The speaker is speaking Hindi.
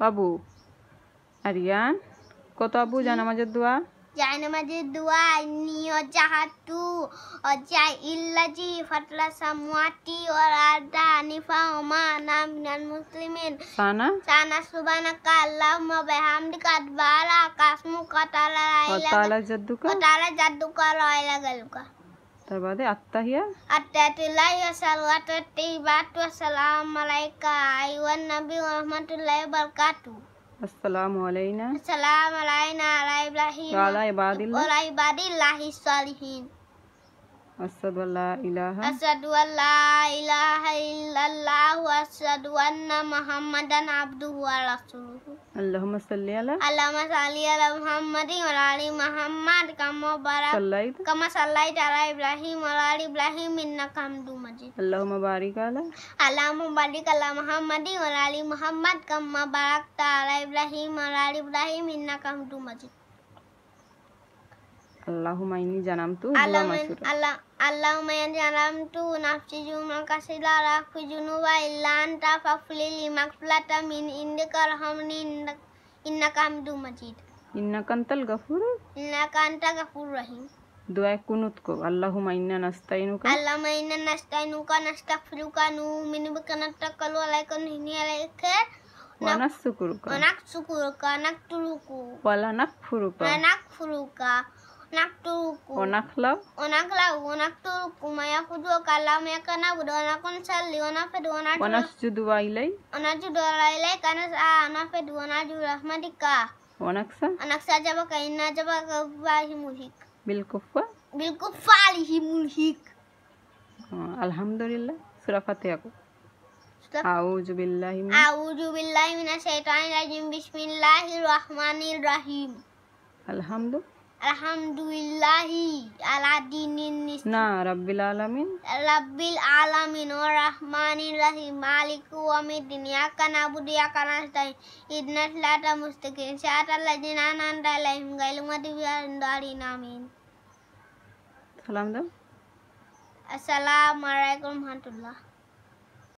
বাবু আরিয়ান কত আবু জানামাজের দোয়া জানামাজের দোয়া নিয় জাহাতু অজা ইল্লাজি ফাতলা সামওয়াতি ওয়া আদা আনিফা ওমা না মিনাল মুসলিমিন সানা সানা সুবহানাকা আল্লাহুম্মা বিহামদিকা তাবারাকা আসমুকা তাআলা ইলাহা ওয়া তাআলা জাদ্দুকা তাআলা জাদ্দুকা লা ইলাহা ইল্লাকা তার বাদে আত্তাহিয়া আত্তাতুল্লাহি ওয়া সালাতু তাইয়িবাতু আসসালামু আলাইকা আইওয়ান নবী ওয়া রাহমাতুল্লাহি ওয়া বারাকাতু আসসালামু আলাইনা আসসালামু আলাইনা আলা ইব্রাহিম ওয়া আলা ইবাদিল্লাহ ওয়া আলা ইবাদিল্লাহিস সালিহিন আসাদু আল্লা ইলাহা আসাদু আল্লা अशहदु अन्ना मुहम्मदन अब्दुहु व रसूलुहु अल्लाहुम्मा सल्ली अला अल्लाहुम्मा सल्ली अला मुहम्मदिन व आलि मुहम्मद कमा बारक सल्लैत कमा सल्लैत अला इब्राहिम व आलि इब्राहिम इन्नका हमीदुम मजीद अल्लाहुम्मा बारिक अला अल्लाहुम्मा बारिक अला मुहम्मदिन व आलि मुहम्मद कमा बारकता अला इब्राहिम व आलि इब्राहिम इन्नका हमीदुम मजीद Allahumma inni janamtu huwa masur. Allahumma inni janamtu nafsi jumla kasila rafu junuba illa anta fafli maghfirata min indika rahamni innaka hamdu majid. इन्नक Antil Ghafoor इन्नक अंता गफूर रहीम दुआ कुनुत को अल्लाहुम्मा इन्ना नस्ताइनुका अल्लाहुम्मा इन्ना नस्ताइनुका नस्तागफिरुका नुमिनु बिका नतवक्कलु अलैका नहिनी अलैका वनस्सुकुरुका वनस्सुकुरुका नक्तुरुकु वला नक्फुरुका नक्फुरुका ku ku maya maya ونكتبكم ونخلق ونخلق ونكتبكم ويأخذ كلام يكنبود ونكنسلي ونفد ونسجد وإلي ونسجد وإليك نسعى نفد ونرجو رحمتك ونكسى ونكسى جبك إن جبك ملهيك بالكفة بالكفة عليه ملهيك الحمد لله aku أعوذ بالله من أعوذ بالله من الشيطان الرجيم بسم الله الرحمن الرحيم الحمد لله ना रब्बिल आलमीन रब्बिल आलमीन और रहमान रहीम मालिक वमिद्दीन या कनाबुद या कनास्ताईन इदना सलाता मुस्तकीम सिरातल लजीना अनअमत अलैहिम गैरिल मगदूबी अलैहिम आमीन सलाम दो अस्सलाम वालेकुम रहमतुल्लाह